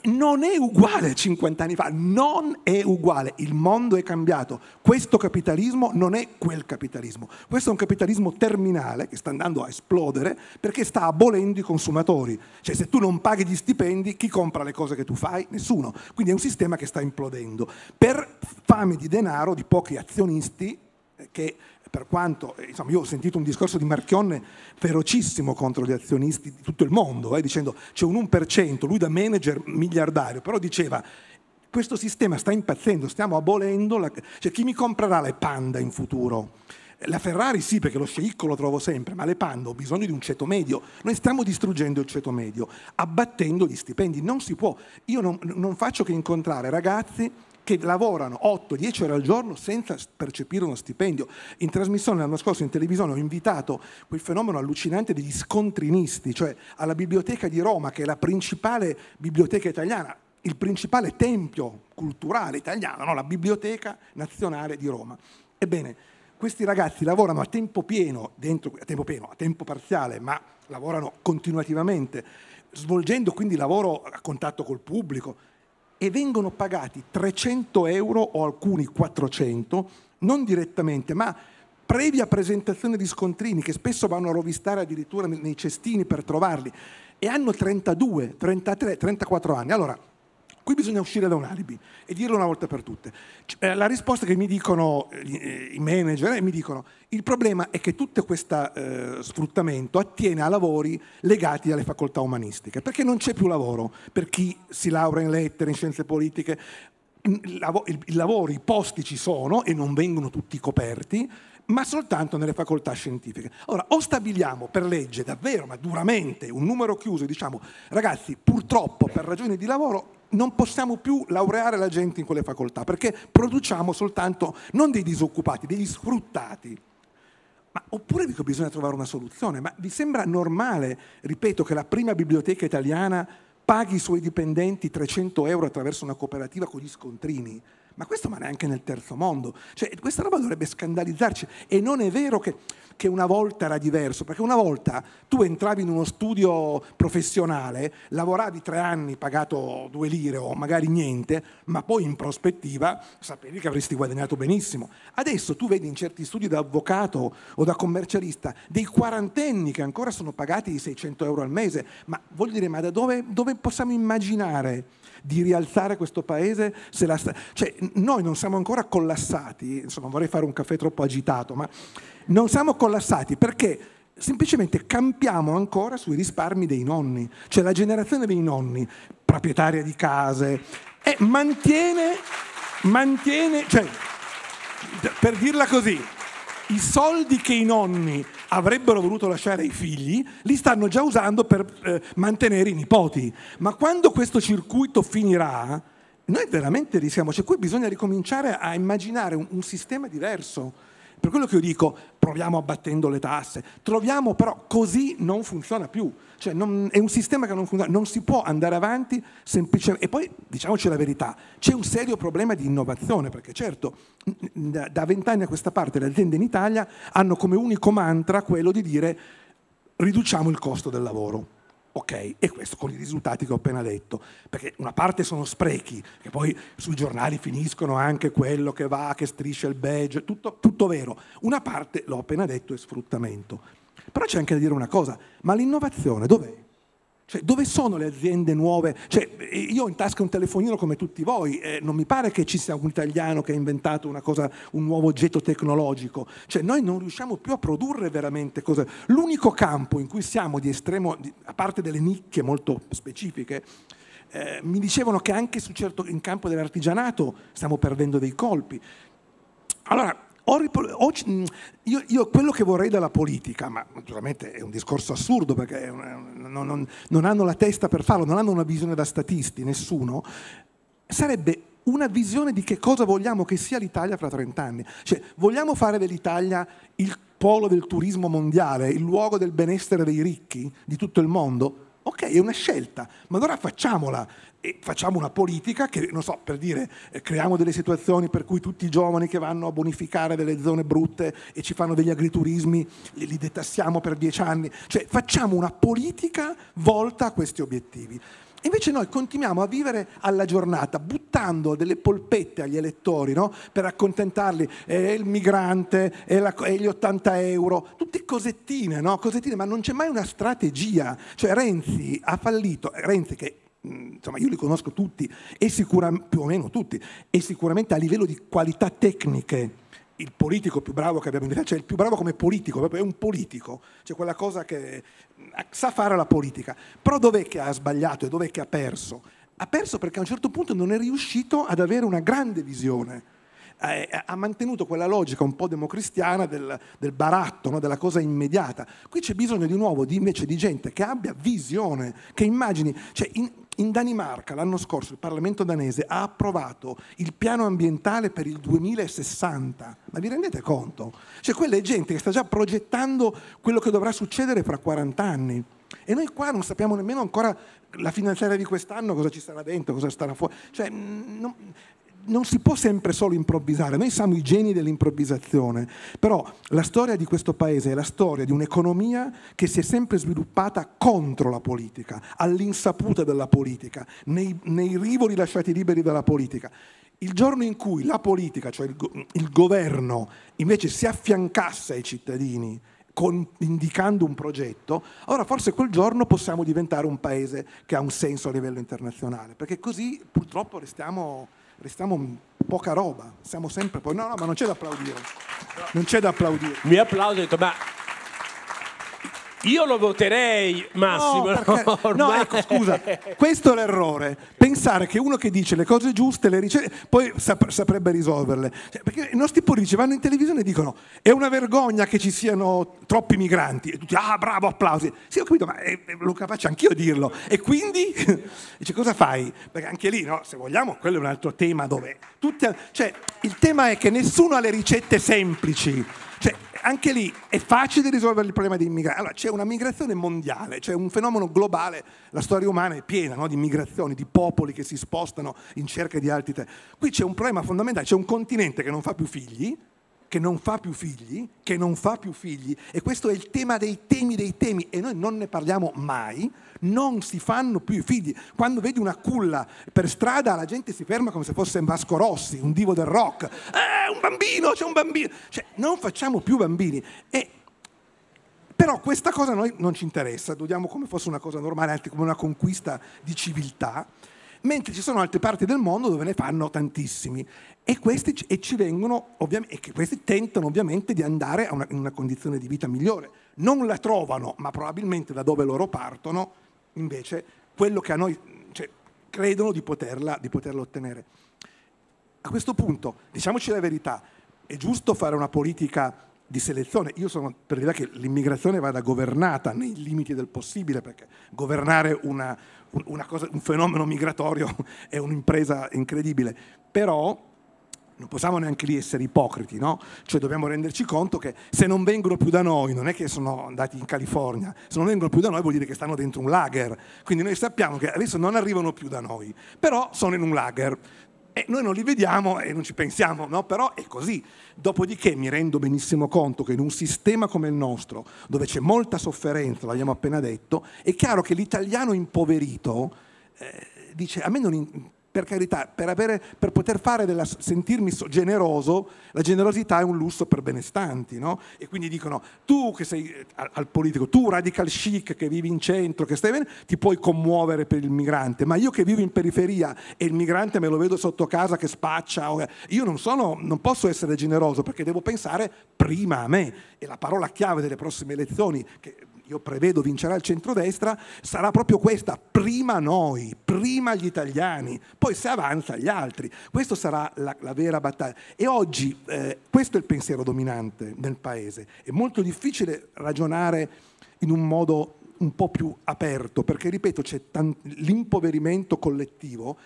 non è uguale 50 anni fa, non è uguale, il mondo è cambiato, questo capitalismo non è quel capitalismo, questo è un capitalismo terminale che sta andando a esplodere perché sta abolendo i consumatori, cioè se tu non paghi gli stipendi chi compra le cose che tu fai? Nessuno, quindi è un sistema che sta implodendo per fame di denaro di pochi azionisti eh, che per quanto eh, insomma, io ho sentito un discorso di Marchionne ferocissimo contro gli azionisti di tutto il mondo, eh, dicendo c'è un 1%, lui da manager miliardario, però diceva questo sistema sta impazzendo, stiamo abolendo, la, cioè chi mi comprerà le panda in futuro? La Ferrari sì, perché lo sceicco lo trovo sempre, ma le panda ho bisogno di un ceto medio. Noi stiamo distruggendo il ceto medio, abbattendo gli stipendi. Non si può. Io non, non faccio che incontrare ragazzi che lavorano 8-10 ore al giorno senza percepire uno stipendio. In trasmissione l'anno scorso in televisione ho invitato quel fenomeno allucinante degli scontrinisti, cioè alla biblioteca di Roma, che è la principale biblioteca italiana, il principale tempio culturale italiano, no? la Biblioteca Nazionale di Roma. Ebbene, questi ragazzi lavorano a tempo pieno, dentro, a tempo pieno, a tempo parziale, ma lavorano continuativamente, svolgendo quindi lavoro a contatto col pubblico, e vengono pagati 300 euro o alcuni 400, non direttamente, ma previa presentazione di scontrini che spesso vanno a rovistare addirittura nei cestini per trovarli e hanno 32, 33, 34 anni. Allora, Qui bisogna uscire da un alibi e dirlo una volta per tutte. Eh, la risposta che mi dicono eh, i manager eh, mi dicono il problema è che tutto questo eh, sfruttamento attiene a lavori legati alle facoltà umanistiche, perché non c'è più lavoro per chi si laurea in lettere, in scienze politiche, i lavori, i posti ci sono e non vengono tutti coperti, ma soltanto nelle facoltà scientifiche. Ora, o stabiliamo per legge davvero, ma duramente, un numero chiuso e diciamo, ragazzi, purtroppo per ragioni di lavoro non possiamo più laureare la gente in quelle facoltà, perché produciamo soltanto non dei disoccupati, degli sfruttati. Ma oppure dico bisogna trovare una soluzione, ma vi sembra normale, ripeto, che la prima biblioteca italiana paghi i suoi dipendenti 300 euro attraverso una cooperativa con gli scontrini? ma questo ma neanche nel terzo mondo. Cioè, questa roba dovrebbe scandalizzarci. E non è vero che, che, una volta era diverso, perché una volta tu entravi in uno studio professionale, lavoravi tre anni pagato due lire o magari niente, ma poi in prospettiva sapevi che avresti guadagnato benissimo. Adesso tu vedi in certi studi da avvocato o da commercialista dei quarantenni che ancora sono pagati 600 euro al mese, ma vuol dire, ma da dove, dove possiamo immaginare? di rialzare questo paese se la sta... Cioè, noi non siamo ancora collassati, insomma vorrei fare un caffè troppo agitato, ma non siamo collassati perché semplicemente campiamo ancora sui risparmi dei nonni, cioè la generazione dei nonni, proprietaria di case, e eh, mantiene, mantiene, cioè, per dirla così, i soldi che i nonni avrebbero voluto lasciare ai figli li stanno già usando per eh, mantenere i nipoti. Ma quando questo circuito finirà, noi veramente rischiamo, cioè qui bisogna ricominciare a immaginare un, un sistema diverso per quello che io dico, proviamo abbattendo le tasse, troviamo però così non funziona più, cioè non, è un sistema che non funziona, non si può andare avanti semplicemente. E poi diciamoci la verità, c'è un serio problema di innovazione, perché certo da vent'anni a questa parte le aziende in Italia hanno come unico mantra quello di dire riduciamo il costo del lavoro Ok, e questo con i risultati che ho appena detto, perché una parte sono sprechi, che poi sui giornali finiscono anche quello che va, che strisce il badge, tutto, tutto vero. Una parte, l'ho appena detto, è sfruttamento. Però c'è anche da dire una cosa, ma l'innovazione dov'è? Cioè, dove sono le aziende nuove? Cioè, io ho in tasca un telefonino come tutti voi, eh, non mi pare che ci sia un italiano che ha inventato cosa, un nuovo oggetto tecnologico. Cioè, noi non riusciamo più a produrre veramente cose. L'unico campo in cui siamo di estremo, a parte delle nicchie molto specifiche, eh, mi dicevano che anche certo, in campo dell'artigianato stiamo perdendo dei colpi. Allora, Mm, io, io, quello che vorrei dalla politica, ma naturalmente è un discorso assurdo perché non, non, non hanno la testa per farlo, non hanno una visione da statisti, nessuno, sarebbe una visione di che cosa vogliamo che sia l'Italia fra 30 anni. Cioè, vogliamo fare dell'Italia il polo del turismo mondiale, il luogo del benessere dei ricchi di tutto il mondo? Ok, è una scelta, ma allora facciamola. E facciamo una politica che, non so, per dire, eh, creiamo delle situazioni per cui tutti i giovani che vanno a bonificare delle zone brutte e ci fanno degli agriturismi, li, li detassiamo per dieci anni. Cioè, facciamo una politica volta a questi obiettivi. Invece noi continuiamo a vivere alla giornata, buttando delle polpette agli elettori no? per accontentarli, eh, il migrante, eh, la, eh, gli 80 euro, tutte cosettine, no? cosettine, ma non c'è mai una strategia. Cioè Renzi ha fallito, Renzi che insomma io li conosco tutti e sicuramente più o meno tutti e sicuramente a livello di qualità tecniche il politico più bravo che abbiamo in Italia, cioè il più bravo come politico, proprio è un politico, cioè quella cosa che eh, sa fare la politica. Però dov'è che ha sbagliato e dov'è che ha perso? Ha perso perché a un certo punto non è riuscito ad avere una grande visione. Ha eh, mantenuto quella logica un po' democristiana del, del baratto, no? della cosa immediata. Qui c'è bisogno di nuovo di, invece di gente che abbia visione, che immagini. Cioè in, in Danimarca l'anno scorso il Parlamento danese ha approvato il piano ambientale per il 2060, ma vi rendete conto? Cioè quella è gente che sta già progettando quello che dovrà succedere fra 40 anni. E noi qua non sappiamo nemmeno ancora la finanziaria di quest'anno, cosa ci sarà dentro, cosa starà fuori. Cioè, non, non si può sempre solo improvvisare, noi siamo i geni dell'improvvisazione, però la storia di questo paese è la storia di un'economia che si è sempre sviluppata contro la politica, all'insaputa della politica, nei, nei rivoli lasciati liberi dalla politica. Il giorno in cui la politica, cioè il, il governo, invece si affiancasse ai cittadini, con, indicando un progetto, allora forse quel giorno possiamo diventare un paese che ha un senso a livello internazionale, perché così purtroppo restiamo restiamo poca roba, siamo sempre poi, no, no, ma non c'è da applaudire, non c'è da applaudire. Mi applaudo, e ma io lo voterei, Massimo. No, perché, no, ecco, scusa, questo è l'errore. Pensare che uno che dice le cose giuste, le riceve, poi sap- saprebbe risolverle. Cioè, perché i nostri politici vanno in televisione e dicono è una vergogna che ci siano troppi migranti. E tutti, ah, bravo, applausi. Sì, ho capito, ma eh, eh lo capace anch'io a dirlo. E quindi, dice, cosa fai? Perché anche lì, no, se vogliamo, quello è un altro tema dove... Tutti, cioè, il tema è che nessuno ha le ricette semplici. Cioè, anche lì è facile risolvere il problema dei migranti. Allora, c'è una migrazione mondiale, c'è un fenomeno globale, la storia umana è piena no? di migrazioni, di popoli che si spostano in cerca di altri. Qui c'è un problema fondamentale, c'è un continente che non fa più figli, che non fa più figli, che non fa più figli, e questo è il tema dei temi dei temi, e noi non ne parliamo mai, non si fanno più i figli. Quando vedi una culla per strada la gente si ferma come se fosse Vasco Rossi, un divo del rock, eh, un bambino, c'è un bambino, cioè non facciamo più bambini. E però questa cosa a noi non ci interessa, dobbiamo come fosse una cosa normale, anzi come una conquista di civiltà mentre ci sono altre parti del mondo dove ne fanno tantissimi e questi, e ci vengono, e questi tentano ovviamente di andare una, in una condizione di vita migliore. Non la trovano, ma probabilmente da dove loro partono, invece, quello che a noi cioè, credono di poterla, di poterla ottenere. A questo punto, diciamoci la verità, è giusto fare una politica di selezione. Io sono per l'idea che l'immigrazione vada governata nei limiti del possibile, perché governare una, cosa, un fenomeno migratorio è un'impresa incredibile, però non possiamo neanche lì essere ipocriti, no? Cioè dobbiamo renderci conto che se non vengono più da noi, non è che sono andati in California, se non vengono più da noi vuol dire che stanno dentro un lager, quindi noi sappiamo che adesso non arrivano più da noi, però sono in un lager, e noi non li vediamo e non ci pensiamo, no? però è così. Dopodiché mi rendo benissimo conto che in un sistema come il nostro, dove c'è molta sofferenza, l'abbiamo appena detto, è chiaro che l'italiano impoverito eh, dice a me non, per carità, per, avere, per poter della, sentirmi generoso, la generosità è un lusso per benestanti, no? E quindi dicono, tu che sei eh, al, politico, tu radical chic che vivi in centro, che stai bene, ti puoi commuovere per il migrante, ma io che vivo in periferia e il migrante me lo vedo sotto casa che spaccia, eh, io non, sono, non posso essere generoso perché devo pensare prima a me. E la parola chiave delle prossime elezioni, che io prevedo vincerà il centrodestra, sarà proprio questa, prima noi, prima gli italiani, poi se avanza gli altri. Questa sarà la, la, vera battaglia. E oggi eh, questo è il pensiero dominante nel Paese. È molto difficile ragionare in un modo un po' più aperto, perché ripeto, l'impoverimento collettivo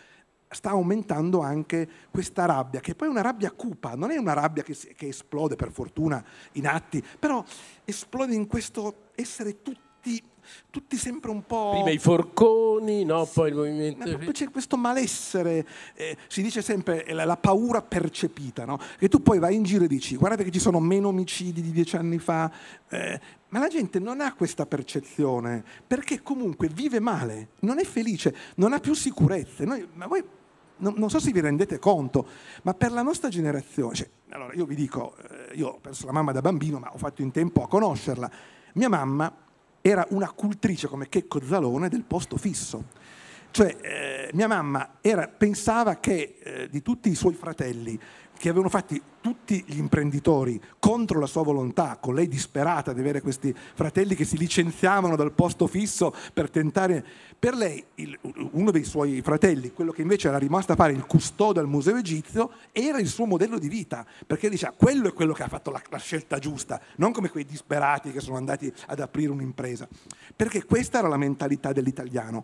sta aumentando anche questa rabbia, che poi è una rabbia cupa, non è una rabbia che, che esplode per fortuna in atti, però esplode in questo essere tutti, tutti sempre un po'... Prima i forconi, no? Sì, poi il movimento... c'è questo malessere, eh, si dice sempre eh, la, la paura percepita, no? Che tu poi vai in giro e dici guardate che ci sono meno omicidi di dieci anni fa, eh, ma la gente non ha questa percezione perché comunque vive male, non è felice, non ha più sicurezze. Noi, ma voi non, so se vi rendete conto, ma per la nostra generazione, cioè, allora io vi dico, eh, io ho perso la mamma da bambino, ma ho fatto in tempo a conoscerla mia mamma era una cultrice come Checco Zalone del posto fisso. Cioè, eh, mia mamma era, pensava che eh, di tutti i suoi fratelli che avevano fatti tutti gli imprenditori contro la sua volontà, con lei disperata di avere questi fratelli che si licenziavano dal posto fisso per tentare. Per lei, il, uno dei suoi fratelli, quello che invece era rimasto a fare il custode al Museo Egizio, era il suo modello di vita, perché diceva ah, quello è quello che ha fatto la, la scelta giusta, non come quei disperati che sono andati ad aprire un'impresa. Perché questa era la mentalità dell'italiano,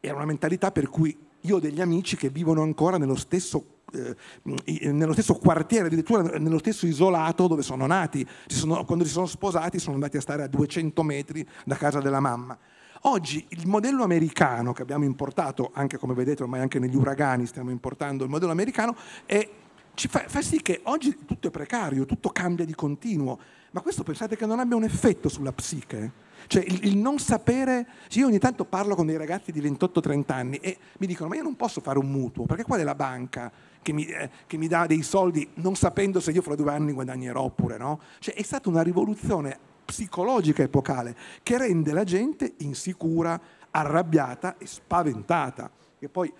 era una mentalità per cui io ho degli amici che vivono ancora nello stesso eh, nello stesso quartiere, addirittura nello stesso isolato dove sono nati, sono, quando si sono sposati sono andati a stare a 200 metri da casa della mamma. Oggi il modello americano che abbiamo importato, anche come vedete ormai anche negli uragani stiamo importando il modello americano, è, fa, fa sì che oggi tutto è precario, tutto cambia di continuo, ma questo pensate che non abbia un effetto sulla psiche? Cioè il, il, non sapere, io ogni tanto parlo con dei ragazzi di 28-30 anni e mi dicono ma io non posso fare un mutuo perché qual è la banca? che mi, eh, che mi, dà dei soldi non sapendo se io fra due anni guadagnerò oppure no. Cioè è stata una rivoluzione psicologica epocale che rende la gente insicura, arrabbiata e spaventata. E poi,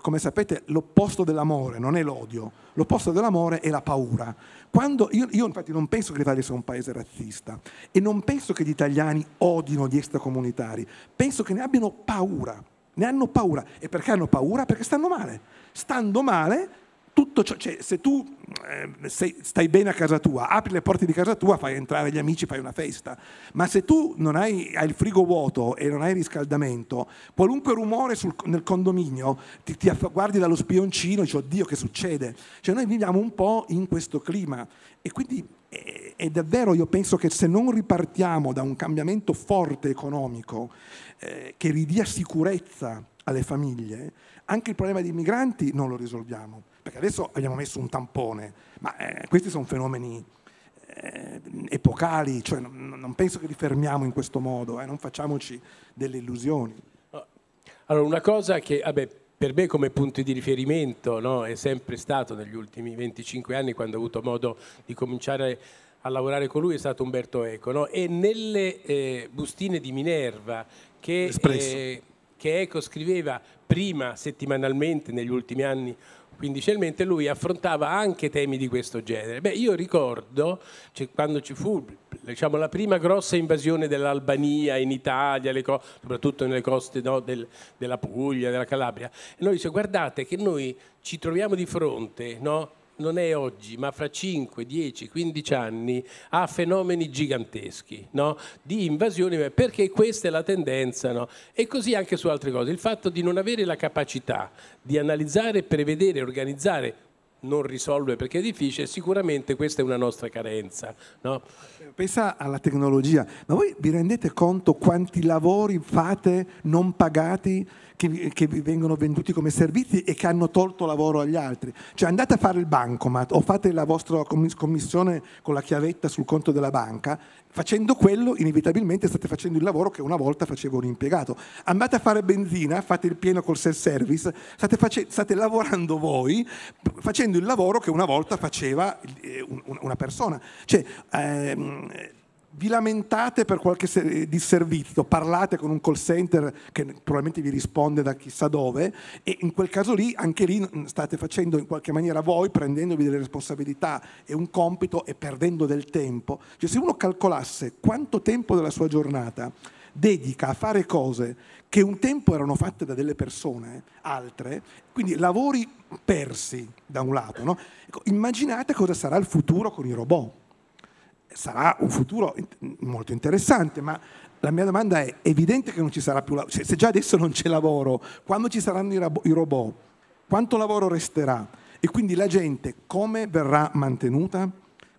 come sapete, l'opposto dell'amore non è l'odio, l'opposto dell'amore è la paura. Io, io, infatti non penso che l'Italia sia un paese razzista e non penso che gli italiani odino gli extracomunitari, penso che ne abbiano paura, ne hanno paura. E perché hanno paura? Perché stanno male stando male, ciò, cioè, se tu eh, sei, stai bene a casa tua, apri le porte di casa tua, fai entrare gli amici, fai una festa, ma se tu non hai, hai il frigo vuoto e non hai riscaldamento, qualunque rumore sul, nel condominio ti, ti guardi dallo spioncino e dici oddio che succede, cioè noi viviamo un po' in questo clima e quindi è davvero, io penso che se non ripartiamo da un cambiamento forte economico eh, che ridia sicurezza alle famiglie, anche il problema dei migranti non lo risolviamo, perché adesso abbiamo messo un tampone, ma eh, questi sono fenomeni eh, epocali, cioè non, non, penso che li fermiamo in questo modo, eh, non facciamoci delle illusioni. Ah, allora, una cosa che vabbè, per me come punto di riferimento no, è sempre stato negli ultimi 25 anni, quando ho avuto modo di cominciare a lavorare con lui, è stato Umberto Eco. No? E nelle eh, bustine di Minerva che, eh, che Eco scriveva prima settimanalmente negli ultimi anni quindicelmente lui affrontava anche temi di questo genere. Beh, io ricordo cioè, quando ci fu diciamo, la prima grossa invasione dell'Albania in Italia, soprattutto nelle coste no, del, della Puglia, della Calabria, e noi dice guardate che noi ci troviamo di fronte no, non è oggi, ma fra 5, 10, 15 anni, ha fenomeni giganteschi no? di invasioni, perché questa è la tendenza. No? E così anche su altre cose. Il fatto di non avere la capacità di analizzare, prevedere, organizzare non risolve perché è difficile, sicuramente questa è una nostra carenza. No? Pensa alla tecnologia, ma voi vi rendete conto quanti lavori fate non pagati che, che vengono venduti come servizi e che hanno tolto lavoro agli altri? Cioè andate a fare il bancomat o fate la vostra commissione con la chiavetta sul conto della banca, facendo quello inevitabilmente state facendo il lavoro che una volta faceva un impiegato. Andate a fare benzina, fate il pieno col self service, state, face- state lavorando voi facendo facendo il lavoro che una volta faceva eh, una persona. Cioè, ehm, vi lamentate per qualche eh, disservizio, parlate con un call center che probabilmente vi risponde da chissà dove e in quel caso lì, anche lì state facendo in qualche maniera voi, prendendovi delle responsabilità e un compito e perdendo del tempo. Cioè se uno calcolasse quanto tempo della sua giornata dedica a fare cose che un tempo erano fatte da delle persone altre, quindi lavori persi da un lato. No? Ecco, immaginate cosa sarà il futuro con i robot. Sarà un futuro molto interessante, ma la mia domanda è, è evidente che non ci sarà più lavoro, se già adesso non c'è lavoro, quando ci saranno i robot, quanto lavoro resterà? E quindi la gente come verrà mantenuta?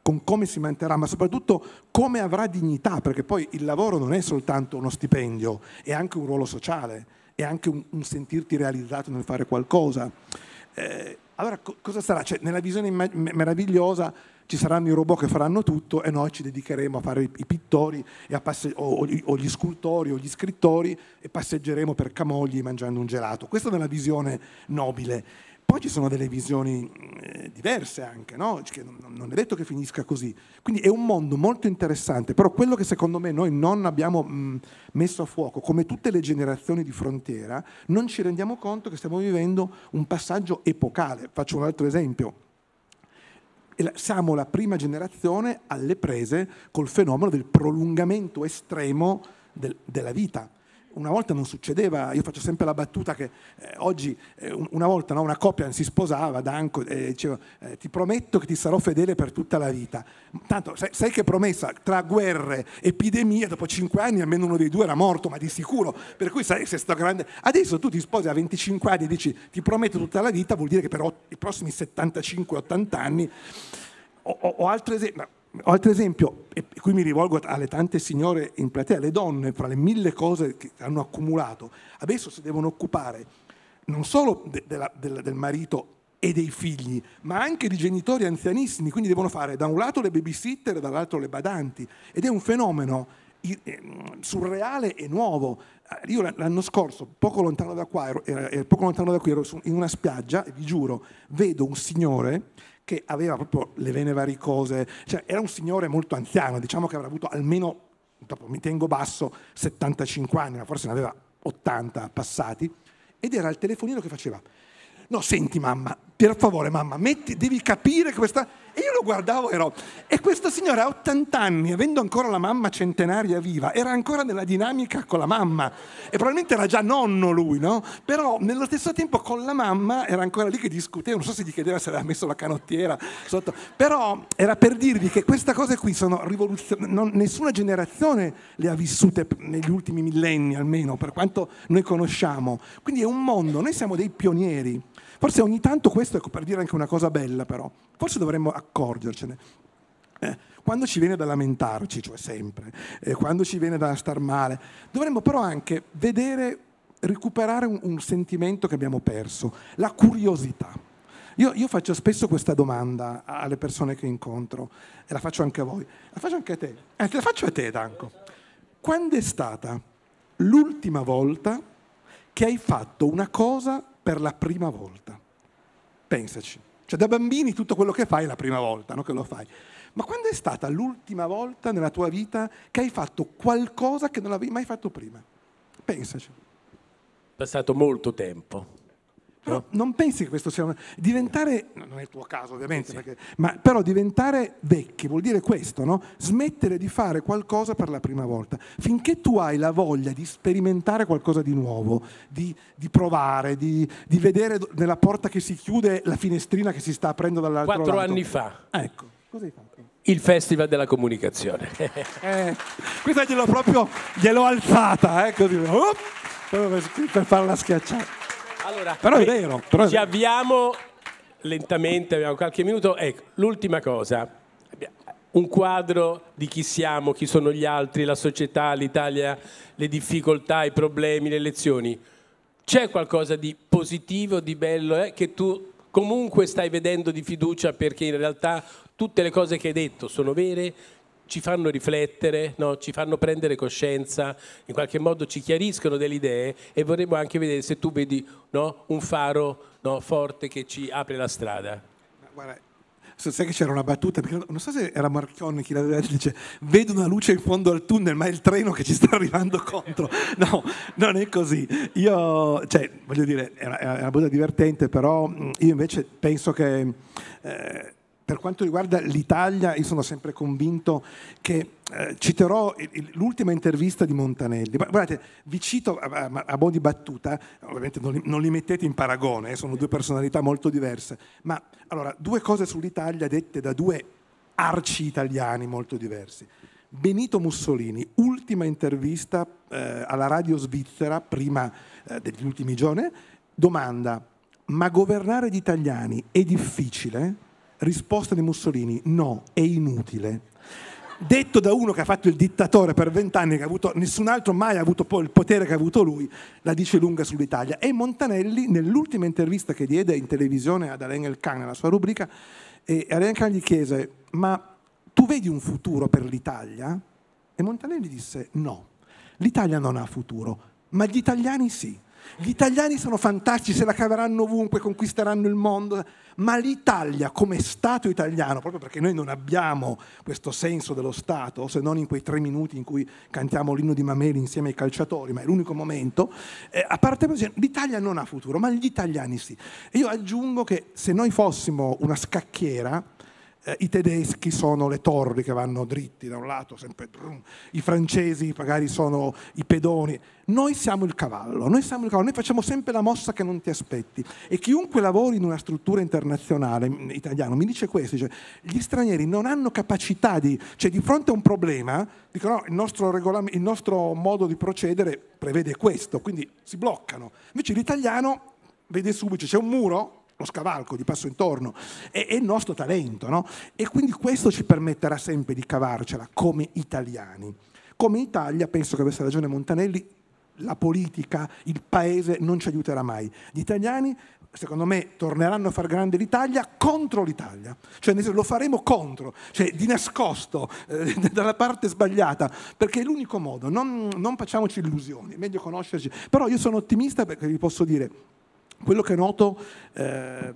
con come si manterrà, ma soprattutto come avrà dignità, perché poi il lavoro non è soltanto uno stipendio, è anche un ruolo sociale, è anche un, un sentirti realizzato nel fare qualcosa. Eh, allora co- cosa sarà? Cioè, nella visione immag- meravigliosa ci saranno i robot che faranno tutto e noi ci dedicheremo a fare i, i pittori passe- o, o, o, gli scultori o gli scrittori e passeggeremo per Camogli mangiando un gelato. Questa è una visione nobile. Poi ci sono delle visioni eh, diverse anche, no? Cioè non, non è detto che finisca così. Quindi è un mondo molto interessante, però quello che secondo me noi non abbiamo mm, messo a fuoco, come tutte le generazioni di frontiera, non ci rendiamo conto che stiamo vivendo un passaggio epocale. Faccio un altro esempio siamo la prima generazione alle prese col fenomeno del prolungamento estremo del, della vita una volta non succedeva, io faccio sempre la battuta che eh, oggi eh, una volta no, una coppia si sposava, Danco, e diceva eh, ti prometto che ti sarò fedele per tutta la vita. Tanto sai, sai che promessa, tra guerre, epidemie, dopo cinque anni almeno uno dei due era morto, ma di sicuro, per cui sai se sto grande... Adesso tu ti sposi a 25 anni e dici ti prometto tutta la vita, vuol dire che per i prossimi 75-80 anni... O, o, o altri esempi, Altro esempio, e qui mi rivolgo alle tante signore in platea, le donne, fra le mille cose che hanno accumulato, adesso si devono occupare non solo de, de la, de, del marito e dei figli, ma anche di genitori anzianissimi, quindi devono fare da un lato le babysitter e dall'altro le badanti, ed è un fenomeno ehm, surreale e nuovo. Eh, io l'anno scorso, poco lontano da, qua, ero, eh, poco lontano da qui, ero in una spiaggia, e vi giuro, vedo un signore che aveva proprio le vene varicose, cioè era un signore molto anziano, diciamo che avrà avuto almeno, dopo mi tengo basso, 75 anni, ma forse ne aveva 80 passati, ed era il telefonino che faceva, no senti mamma, per favore mamma, metti, devi capire questa... E io lo guardavo ero, e questa signora a 80 anni, avendo ancora la mamma centenaria viva, era ancora nella dinamica con la mamma e probabilmente era già nonno lui, no? Però nello stesso tempo con la mamma era ancora lì che discuteva, non so se gli chiedeva se aveva messo la canottiera sotto, però era per dirvi che queste cose qui sono rivoluzionarie, nessuna generazione le ha vissute negli ultimi millenni almeno, per quanto noi conosciamo. Quindi è un mondo, noi siamo dei pionieri. Forse ogni tanto questo, è ecco, per dire anche una cosa bella però, forse dovremmo accorgercene. Eh, quando ci viene da lamentarci, cioè sempre, eh, quando ci viene da star male, dovremmo però anche vedere, recuperare un, un sentimento che abbiamo perso, la curiosità. Io, io, faccio spesso questa domanda alle persone che incontro e la faccio anche a voi, la faccio anche a te, eh, te la faccio a te Danco. Quando è stata l'ultima volta che hai fatto una cosa per la prima volta? Pensaci. Cioè da bambini tutto quello che fai è la prima volta no? che lo fai. Ma quando è stata l'ultima volta nella tua vita che hai fatto qualcosa che non avevi mai fatto prima? Pensaci. È passato molto tempo. Però non pensi che questo sia un... Diventare, non è il tuo caso ovviamente, sì. perché, ma, però diventare vecchi vuol dire questo, no? smettere di fare qualcosa per la prima volta. Finché tu hai la voglia di sperimentare qualcosa di nuovo, di, di provare, di, di, vedere nella porta che si chiude la finestrina che si sta aprendo dall'altro Quattro lato. anni fa. Ecco, cos'hai fatto? Il Festival della Comunicazione. eh, questa gliel'ho proprio, gliel'ho alzata, eh, così, oh, per farla schiacciare. Allora, però è vero. Però è vero. avviamo lentamente, abbiamo qualche minuto. Ecco, l'ultima cosa. Un quadro di chi siamo, chi sono gli altri, la società, l'Italia, le difficoltà, i problemi, le lezioni. C'è qualcosa di positivo, di bello, eh, che tu comunque stai vedendo di fiducia perché in realtà tutte le cose che hai detto sono vere, ci fanno riflettere, no? ci fanno prendere coscienza, in qualche modo ci chiariscono delle idee e vorremmo anche vedere se tu vedi no? un faro no? forte che ci apre la strada. Guarda, sai che c'era una battuta, non so se era Marchion chi l'aveva detto, dice vedo una luce in fondo al tunnel, ma è il treno che ci sta arrivando contro. No, non è così. Io, cioè, voglio dire, è una, è una battuta divertente, però io invece penso che... Eh, per quanto riguarda l'Italia, io sono sempre convinto che eh, citerò l'ultima intervista di Montanelli. guardate, vi cito a, a, a buoni battuta, ovviamente non li, non li mettete in paragone, eh, sono due personalità molto diverse, ma allora, due cose sull'Italia dette da due arci italiani molto diversi. Benito Mussolini, ultima intervista eh, alla radio svizzera prima eh, degli ultimi giorni, domanda, ma governare gli italiani è difficile? Risposta di Mussolini, no, è inutile. Detto da uno che ha fatto il dittatore per vent'anni, che ha avuto, nessun altro mai ha avuto poi il potere che ha avuto lui, la dice lunga sull'Italia. E Montanelli, nell'ultima intervista che diede in televisione ad Alain Elkan, nella sua rubrica, e Alain Elkan gli chiese, ma tu vedi un futuro per l'Italia? E Montanelli disse, no, l'Italia non ha futuro, ma gli italiani sì. Gli italiani sono fantastici, se la caveranno ovunque, conquisteranno il mondo, ma l'Italia come Stato italiano, proprio perché noi non abbiamo questo senso dello Stato, se non in quei tre minuti in cui cantiamo l'inno di Mameli insieme ai calciatori, ma è l'unico momento, eh, a parte così, l'Italia non ha futuro, ma gli italiani sì. E io aggiungo che se noi fossimo una scacchiera, eh, i tedeschi sono le torri che vanno dritti da un lato, sempre brum, i francesi magari sono i pedoni. Noi siamo il cavallo, noi siamo il cavallo, noi facciamo sempre la mossa che non ti aspetti. E chiunque lavori in una struttura internazionale italiana mi dice questo, dice, gli stranieri non hanno capacità di, cioè di fronte a un problema, dicono no, il nostro, regolam- il nostro modo di procedere prevede questo, quindi si bloccano. Invece l'italiano vede subito, c'è un muro, lo scavalco, gli passo intorno, è, è il nostro talento, no? E quindi questo ci permetterà sempre di cavarcela come italiani. Come Italia, penso che avesse ragione Montanelli, la politica, il paese non ci aiuterà mai. Gli italiani, secondo me, torneranno a far grande l'Italia contro l'Italia, cioè lo faremo contro, cioè di nascosto, eh, dalla parte sbagliata, perché è l'unico modo, non, non facciamoci illusioni, è meglio conoscerci. Però io sono ottimista perché vi posso dire quello che noto eh,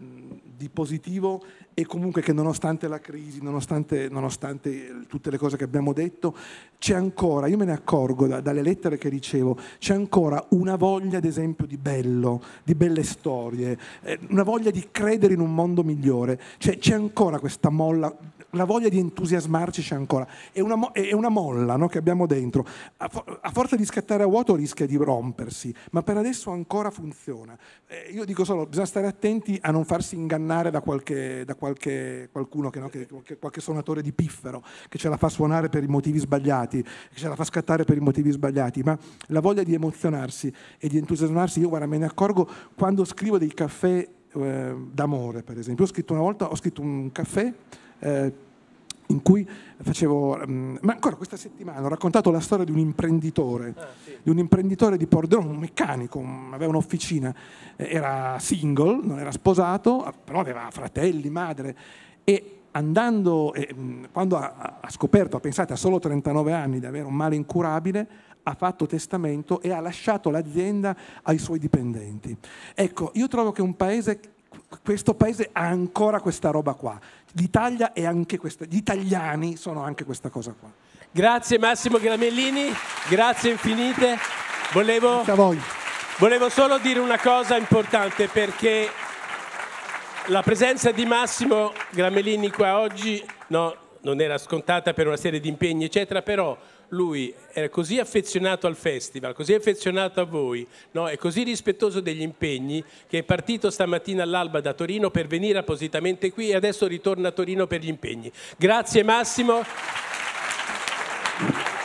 di positivo è comunque che nonostante la crisi, nonostante, nonostante, tutte le cose che abbiamo detto, c'è ancora, io me ne accorgo da, dalle lettere che ricevo, c'è ancora una voglia ad esempio di bello, di belle storie, eh, una voglia di credere in un mondo migliore, cioè, c'è ancora questa molla la voglia di entusiasmarci c'è ancora. È una, è una molla no, che abbiamo dentro. A, for- a, forza di scattare a vuoto rischia di rompersi, ma per adesso ancora funziona. Eh, io dico solo, bisogna stare attenti a non farsi ingannare da qualche, da qualche qualcuno, che, no, che, che, qualche suonatore di piffero, che ce la fa suonare per i motivi sbagliati, che ce la fa scattare per i motivi sbagliati, ma la voglia di emozionarsi e di entusiasmarsi, io guarda, me ne accorgo quando scrivo dei caffè eh, d'amore, per esempio. Ho scritto una volta, ho scritto un caffè eh, in cui facevo, um, ma ancora questa settimana ho raccontato la storia di un imprenditore, ah, sì. di un imprenditore di Pordenone, un meccanico, un, aveva un'officina, eh, era single, non era sposato, ah, però aveva fratelli, madre e andando, eh, quando ha, ha scoperto, pensate, a solo 39 anni di avere un male incurabile, ha fatto testamento e ha lasciato l'azienda ai suoi dipendenti. Ecco, io trovo che un paese, questo paese ha ancora questa roba qua. L'Italia è anche questa, gli italiani sono anche questa cosa qua. Grazie Massimo Gramellini, grazie infinite. Volevo, grazie volevo solo dire una cosa importante perché la presenza di Massimo Gramellini qua oggi no, non era scontata per una serie di impegni, eccetera, però lui è così affezionato al festival, così affezionato a voi, no? è così rispettoso degli impegni che è partito stamattina all'alba da Torino per venire appositamente qui e adesso ritorna a Torino per gli impegni. Grazie Massimo.